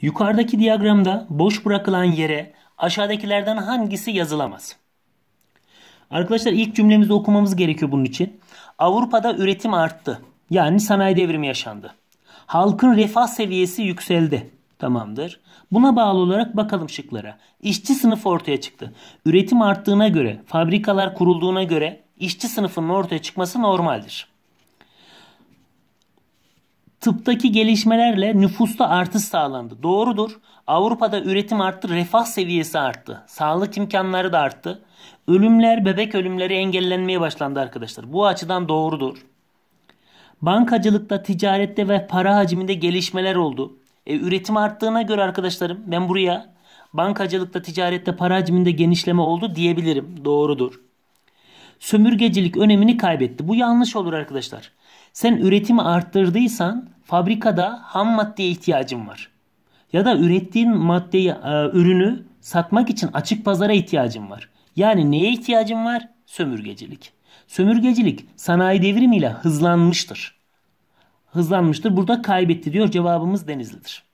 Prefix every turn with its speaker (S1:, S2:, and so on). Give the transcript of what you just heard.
S1: Yukarıdaki diyagramda boş bırakılan yere aşağıdakilerden hangisi yazılamaz? Arkadaşlar ilk cümlemizi okumamız gerekiyor bunun için. Avrupa'da üretim arttı. Yani sanayi devrimi yaşandı. Halkın refah seviyesi yükseldi. Tamamdır. Buna bağlı olarak bakalım şıklara. İşçi sınıfı ortaya çıktı. Üretim arttığına göre, fabrikalar kurulduğuna göre işçi sınıfının ortaya çıkması normaldir tıptaki gelişmelerle nüfusta artış sağlandı. Doğrudur. Avrupa'da üretim arttı, refah seviyesi arttı. Sağlık imkanları da arttı. Ölümler, bebek ölümleri engellenmeye başlandı arkadaşlar. Bu açıdan doğrudur. Bankacılıkta, ticarette ve para hacminde gelişmeler oldu. E, üretim arttığına göre arkadaşlarım ben buraya bankacılıkta, ticarette, para hacminde genişleme oldu diyebilirim. Doğrudur sömürgecilik önemini kaybetti. Bu yanlış olur arkadaşlar. Sen üretimi arttırdıysan fabrikada ham maddeye ihtiyacın var. Ya da ürettiğin maddeyi, e, ürünü satmak için açık pazara ihtiyacın var. Yani neye ihtiyacın var? Sömürgecilik. Sömürgecilik sanayi devrimiyle hızlanmıştır. Hızlanmıştır. Burada kaybetti diyor cevabımız Denizli'dir.